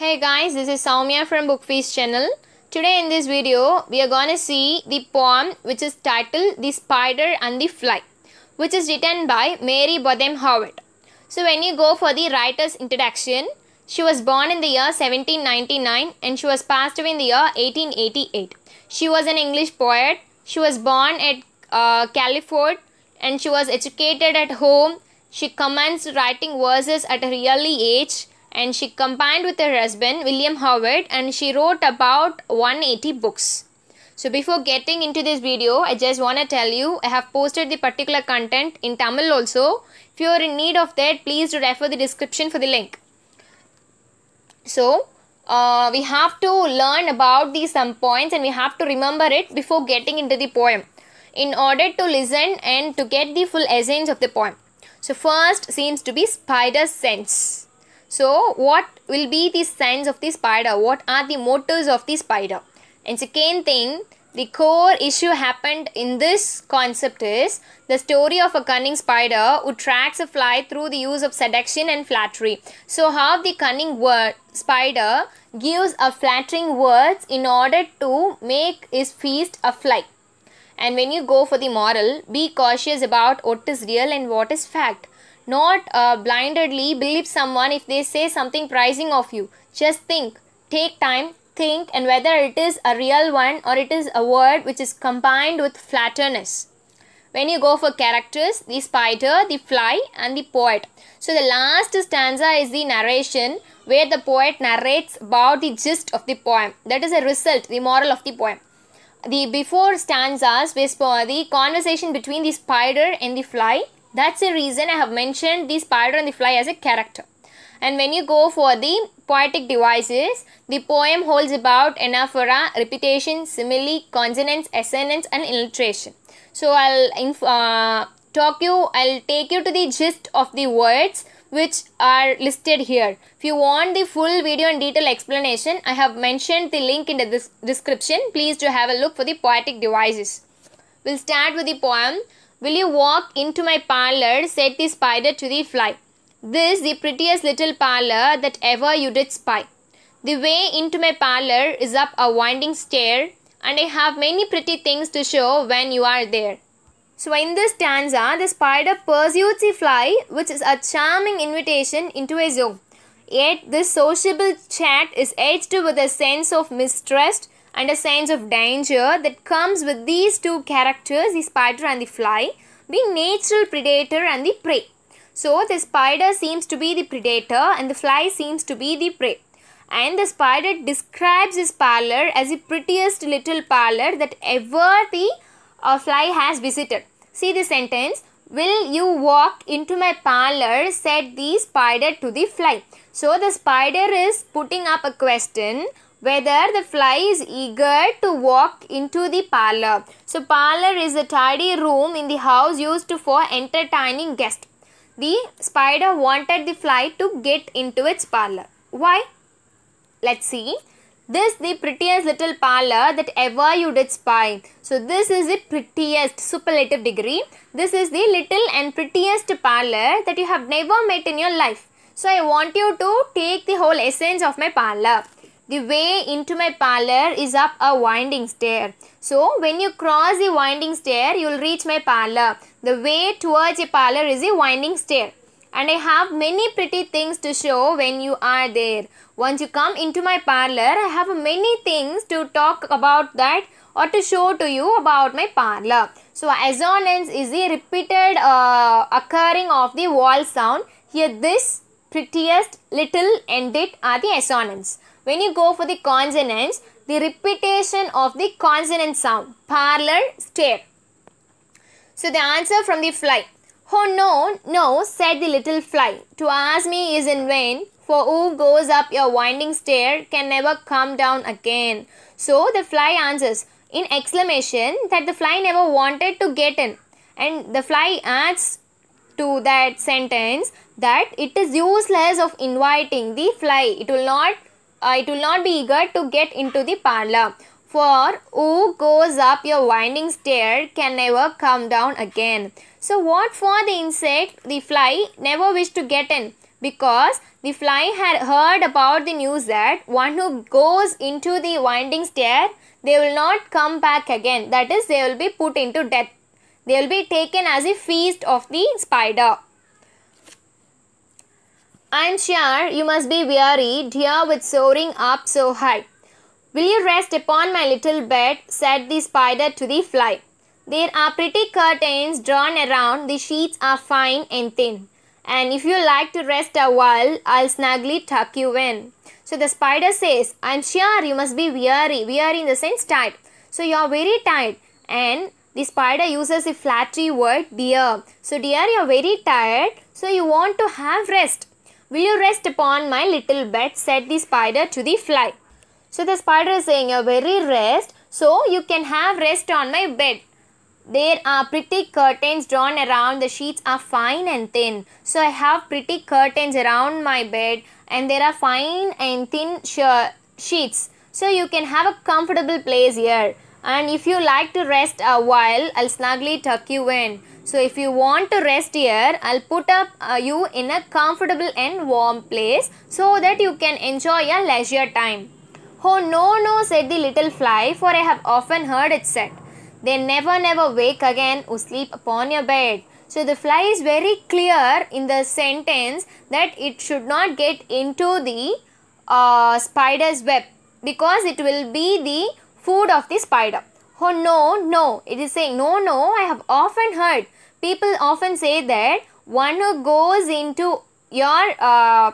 Hey guys, this is Soumya from Bookfeast channel. Today in this video, we are gonna see the poem which is titled The Spider and the Fly, which is written by Mary Bodham Howard. So when you go for the writer's introduction, she was born in the year 1799 and she was passed away in the year 1888. She was an English poet. She was born at uh, Califord and she was educated at home. She commenced writing verses at a early age and she combined with her husband William Howard and she wrote about 180 books. So before getting into this video, I just want to tell you I have posted the particular content in Tamil also. If you are in need of that, please refer the description for the link. So uh, we have to learn about these some points and we have to remember it before getting into the poem in order to listen and to get the full essence of the poem. So first seems to be spider sense. So what will be the signs of the spider? What are the motors of the spider? And second thing, the core issue happened in this concept is the story of a cunning spider who tracks a fly through the use of seduction and flattery. So how the cunning word spider gives a flattering words in order to make his feast a fly. And when you go for the moral, be cautious about what is real and what is fact not uh, blindly believe someone if they say something pricing of you just think take time think and whether it is a real one or it is a word which is combined with flatterness when you go for characters the spider the fly and the poet so the last stanza is the narration where the poet narrates about the gist of the poem that is a result the moral of the poem the before stanzas whisper the conversation between the spider and the fly that's the reason I have mentioned the spider and the fly as a character. And when you go for the poetic devices, the poem holds about anaphora, repetition, simile, consonance, assonance, and illustration. So I'll uh, talk you. I'll take you to the gist of the words which are listed here. If you want the full video and detailed explanation, I have mentioned the link in the description. Please do have a look for the poetic devices. We'll start with the poem. Will you walk into my parlor? said the spider to the fly. This the prettiest little parlor that ever you did spy. The way into my parlor is up a winding stair, and I have many pretty things to show when you are there. So, in this stanza, the spider pursues the fly, which is a charming invitation into his home. Yet, this sociable chat is edged with a sense of mistrust and a sense of danger that comes with these two characters, the spider and the fly, being natural predator and the prey. So the spider seems to be the predator and the fly seems to be the prey. And the spider describes his parlor as the prettiest little parlor that ever the uh, fly has visited. See the sentence. Will you walk into my parlor? said the spider to the fly. So the spider is putting up a question whether the fly is eager to walk into the parlor. So, parlor is a tidy room in the house used for entertaining guests. The spider wanted the fly to get into its parlor. Why? Let's see. This the prettiest little parlor that ever you did spy. So this is the prettiest superlative degree. This is the little and prettiest parlor that you have never met in your life. So I want you to take the whole essence of my parlor the way into my parlor is up a winding stair. So when you cross the winding stair, you will reach my parlor. The way towards a parlor is a winding stair. And I have many pretty things to show when you are there. Once you come into my parlor, I have many things to talk about that or to show to you about my parlor. So assonance is the repeated uh, occurring of the wall sound. Here this prettiest little end it are the assonance. When you go for the consonants, the repetition of the consonant sound. Parlor, stair. So the answer from the fly. Oh no, no, said the little fly. To ask me is in vain, for who goes up your winding stair can never come down again. So the fly answers in exclamation that the fly never wanted to get in. And the fly adds to that sentence that it is useless of inviting the fly. It will not uh, it will not be eager to get into the parlor. For who goes up your winding stair can never come down again. So what for the insect, the fly never wished to get in because the fly had heard about the news that one who goes into the winding stair, they will not come back again. That is, they will be put into death. They will be taken as a feast of the spider. I'm sure you must be weary, dear, with soaring up so high. Will you rest upon my little bed? said the spider to the fly. There are pretty curtains drawn around, the sheets are fine and thin. And if you like to rest a while, I'll snugly tuck you in. So the spider says, I'm sure you must be weary, weary in the sense tired. So you're very tired. And the spider uses a flattery word dear. So dear, you're very tired, so you want to have rest. Will you rest upon my little bed? said the spider to the fly. So the spider is saying, You're very rest, so you can have rest on my bed. There are pretty curtains drawn around. The sheets are fine and thin. So I have pretty curtains around my bed, and there are fine and thin sheets. So you can have a comfortable place here. And if you like to rest a while, I'll snugly tuck you in. So if you want to rest here, I'll put up uh, you in a comfortable and warm place so that you can enjoy your leisure time. Oh no no said the little fly for I have often heard it said. They never never wake again or sleep upon your bed. So the fly is very clear in the sentence that it should not get into the uh, spider's web because it will be the food of the spider. Oh no, no, it is saying no, no, I have often heard people often say that one who goes into your uh,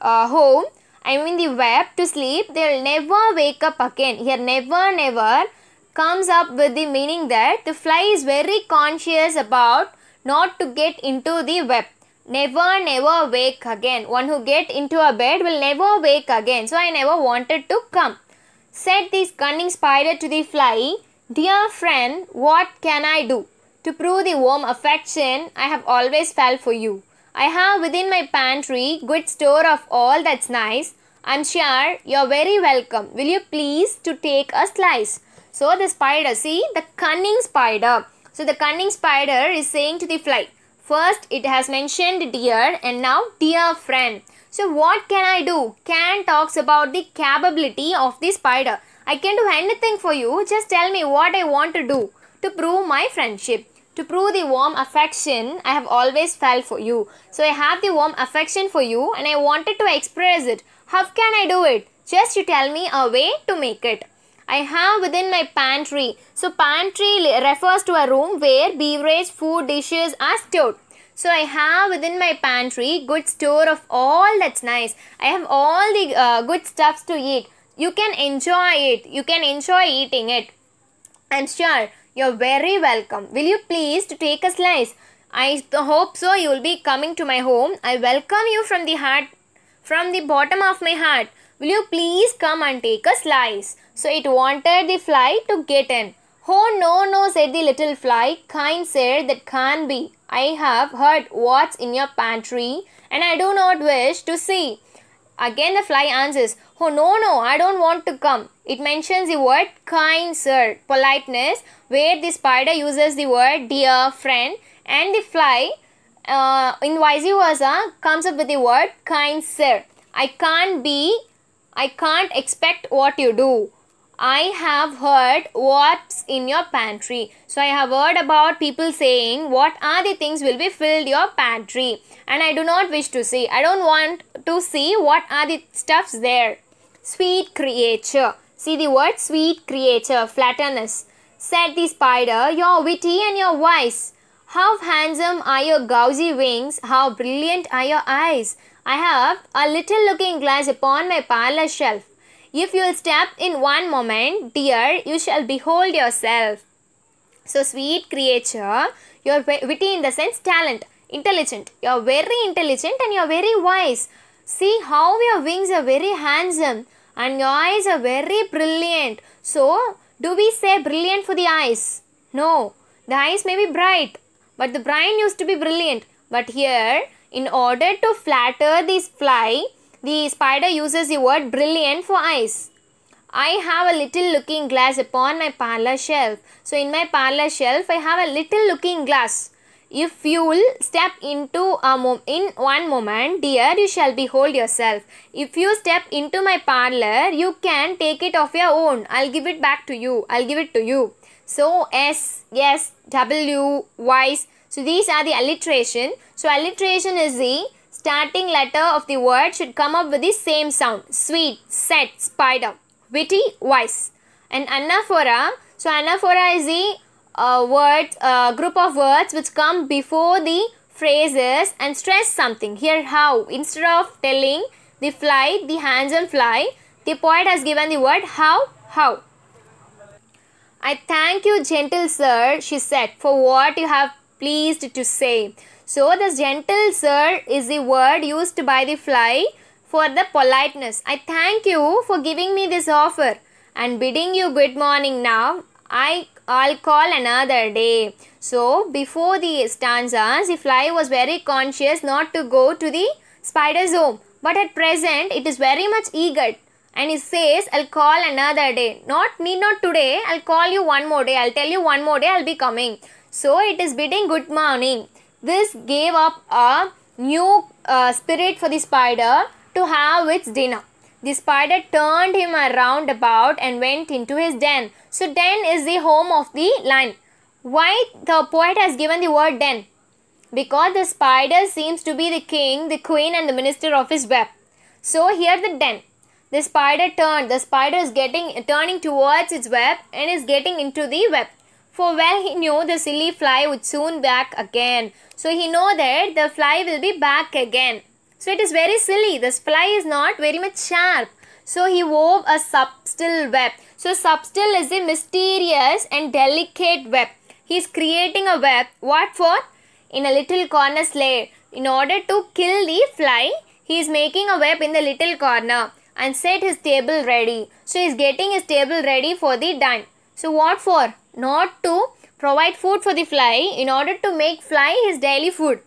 uh, home, I mean the web to sleep, they'll never wake up again. Here, never, never comes up with the meaning that the fly is very conscious about not to get into the web. Never, never wake again. One who get into a bed will never wake again. So I never wanted to come. Said this cunning spider to the fly, Dear friend, what can I do? To prove the warm affection I have always felt for you. I have within my pantry good store of all that's nice. I'm sure you're very welcome. Will you please to take a slice? So the spider, see the cunning spider. So the cunning spider is saying to the fly, first it has mentioned dear and now dear friend. So what can I do? Can talks about the capability of the spider. I can do anything for you. Just tell me what I want to do to prove my friendship. To prove the warm affection I have always felt for you. So I have the warm affection for you and I wanted to express it. How can I do it? Just you tell me a way to make it. I have within my pantry. So pantry refers to a room where beverage, food, dishes are stored. So I have within my pantry good store of all that's nice. I have all the uh, good stuffs to eat. You can enjoy it. You can enjoy eating it. I'm sure. You're very welcome. Will you please to take a slice? I hope so. You will be coming to my home. I welcome you from the heart, from the bottom of my heart. Will you please come and take a slice? So it wanted the fly to get in. Oh no, no, said the little fly. Kind sir, that can't be. I have heard what's in your pantry and I do not wish to see. Again, the fly answers, Oh, no, no, I don't want to come. It mentions the word kind sir, politeness, where the spider uses the word dear, friend, and the fly, uh, in vice versa, comes up with the word kind sir. I can't be, I can't expect what you do. I have heard what's in your pantry. So I have heard about people saying what are the things will be filled your pantry and I do not wish to see. I don't want to see what are the stuffs there. Sweet creature. See the word sweet creature, Flatterness Said the spider, you're witty and you're wise. How handsome are your gauzy wings, how brilliant are your eyes. I have a little looking glass upon my parlor shelf. If you will step in one moment, dear, you shall behold yourself. So, sweet creature, you are witty in the sense talent, intelligent. You are very intelligent and you are very wise. See how your wings are very handsome and your eyes are very brilliant. So, do we say brilliant for the eyes? No. The eyes may be bright, but the brain used to be brilliant. But here, in order to flatter this fly, the spider uses the word brilliant for eyes. I have a little looking glass upon my parlor shelf. So in my parlor shelf, I have a little looking glass. If you will step into a mom- in one moment, dear, you shall behold yourself. If you step into my parlor, you can take it of your own. I'll give it back to you. I'll give it to you. So S, yes, W, Y's. So these are the alliteration. So alliteration is the starting letter of the word should come up with the same sound. Sweet, set, spider. Witty, wise. And anaphora. So anaphora is the uh, word, uh, group of words which come before the phrases and stress something. Here how. Instead of telling the fly, the hands handsome fly, the poet has given the word how, how. I thank you, gentle sir, she said, for what you have pleased to say. So the gentle sir is the word used by the fly for the politeness. I thank you for giving me this offer and bidding you good morning now. I I'll call another day. So before the stanzas, the fly was very conscious not to go to the spider's home. But at present, it is very much eager and he says, I'll call another day. Not me, not today. I'll call you one more day. I'll tell you one more day. I'll be coming. So it is bidding good morning. This gave up a new uh, spirit for the spider to have its dinner. The spider turned him around about and went into his den. So den is the home of the lion. Why the poet has given the word den? Because the spider seems to be the king, the queen and the minister of his web. So here the den. The spider turned. The spider is getting turning towards its web and is getting into the web for well he knew the silly fly would soon back again. So he know that the fly will be back again. So it is very silly. This fly is not very much sharp. So he wove a subtle web. So subtle is a mysterious and delicate web. He is creating a web. What for? In a little corner slave. In order to kill the fly, he is making a web in the little corner and set his table ready. So he is getting his table ready for the done. So what for? not to provide food for the fly in order to make fly his daily food.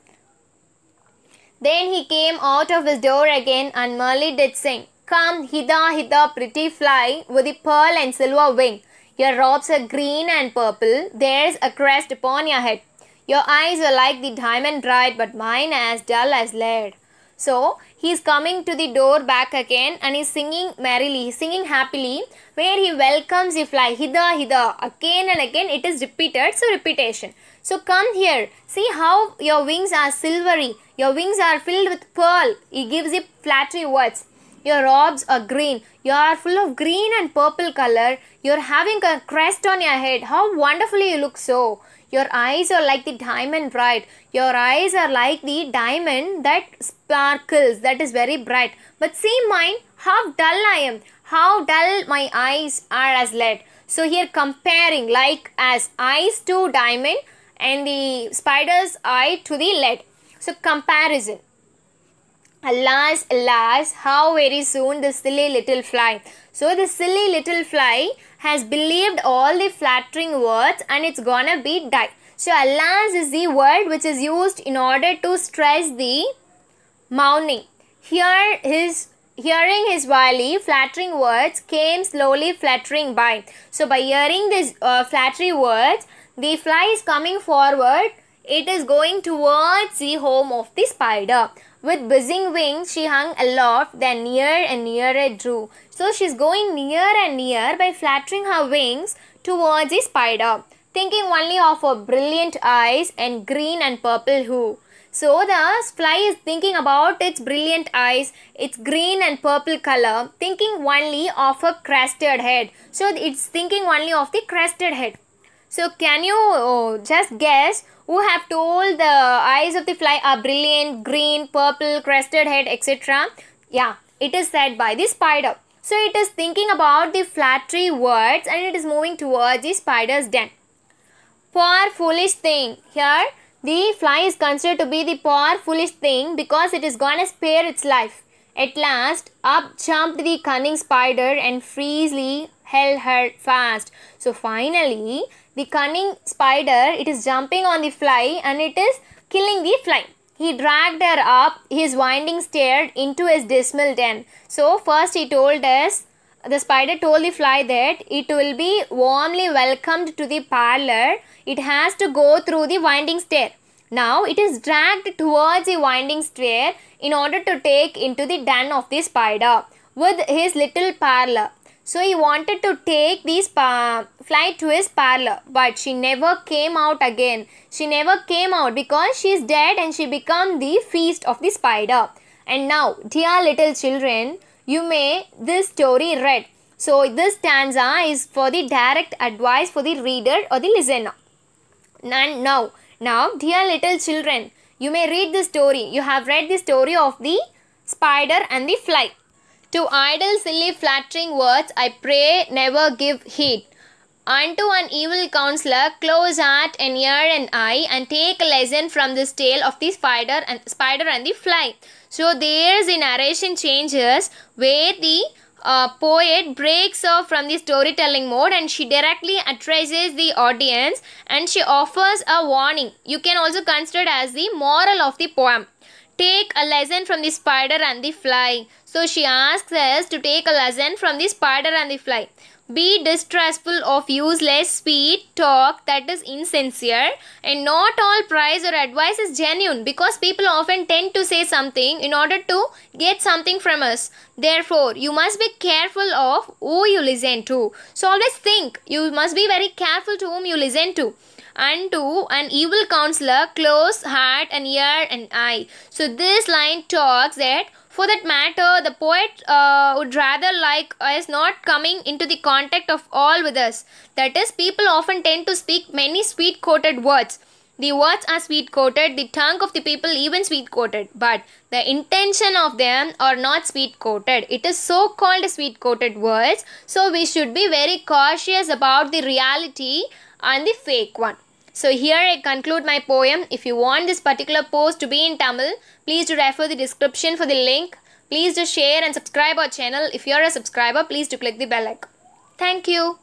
Then he came out of his door again and merely did sing, Come hither, hither, pretty fly, with the pearl and silver wing. Your robes are green and purple, there's a crest upon your head. Your eyes are like the diamond bright, but mine as dull as lead. So he is coming to the door back again and he is singing merrily, singing happily, where he welcomes the fly. Hida, hida. Again and again it is repeated. So repetition. So come here. See how your wings are silvery. Your wings are filled with pearl. He gives it flattery words your orbs are green you are full of green and purple color you're having a crest on your head how wonderfully you look so your eyes are like the diamond bright your eyes are like the diamond that sparkles that is very bright but see mine how dull i am how dull my eyes are as lead so here comparing like as eyes to diamond and the spider's eye to the lead so comparison Alas, alas, how very soon the silly little fly. So the silly little fly has believed all the flattering words and it's gonna be die. So alas is the word which is used in order to stress the mourning. Here his hearing his wily flattering words came slowly fluttering by. So by hearing this uh, flattery words, the fly is coming forward. It is going towards the home of the spider. With buzzing wings, she hung aloft, then nearer and nearer it drew. So she's going near and near by flattering her wings towards the spider, thinking only of her brilliant eyes and green and purple hue. So the fly is thinking about its brilliant eyes, its green and purple color, thinking only of her crested head. So it's thinking only of the crested head. So can you oh, just guess who have told the eyes of the fly are brilliant, green, purple, crested head, etc. Yeah, it is said by the spider. So it is thinking about the flattery words and it is moving towards the spider's den. Poor foolish thing. Here, the fly is considered to be the poor foolish thing because it is gonna spare its life. At last, up jumped the cunning spider and freely held her fast. So finally, the cunning spider, it is jumping on the fly and it is killing the fly. He dragged her up his winding stair into his dismal den. So, first he told us, the spider told the fly that it will be warmly welcomed to the parlor. It has to go through the winding stair. Now, it is dragged towards the winding stair in order to take into the den of the spider with his little parlor. So he wanted to take this fly to his parlor, but she never came out again. She never came out because she is dead and she become the feast of the spider. And now, dear little children, you may this story read. So this stanza is for the direct advice for the reader or the listener. And now, now, dear little children, you may read this story. You have read the story of the spider and the fly. To idle, silly, flattering words, I pray never give heed. Unto an evil counselor, close heart and ear and eye, and take a lesson from this tale of the spider and spider and the fly. So there's the narration changes where the uh, poet breaks off from the storytelling mode and she directly addresses the audience and she offers a warning. You can also consider as the moral of the poem. Take a lesson from the spider and the fly. So she asks us to take a lesson from the spider and the fly. Be distrustful of useless speed, talk that is insincere, and not all praise or advice is genuine because people often tend to say something in order to get something from us. Therefore, you must be careful of who you listen to. So, always think you must be very careful to whom you listen to unto an evil counselor, close heart and ear and eye. So this line talks that for that matter, the poet uh, would rather like us not coming into the contact of all with us. That is, people often tend to speak many sweet coated words. The words are sweet coated, the tongue of the people even sweet coated, but the intention of them are not sweet coated. It is so called sweet coated words, so we should be very cautious about the reality and the fake one. So here I conclude my poem. If you want this particular post to be in Tamil, please do refer the description for the link. Please do share and subscribe our channel. If you are a subscriber, please do click the bell icon. Thank you.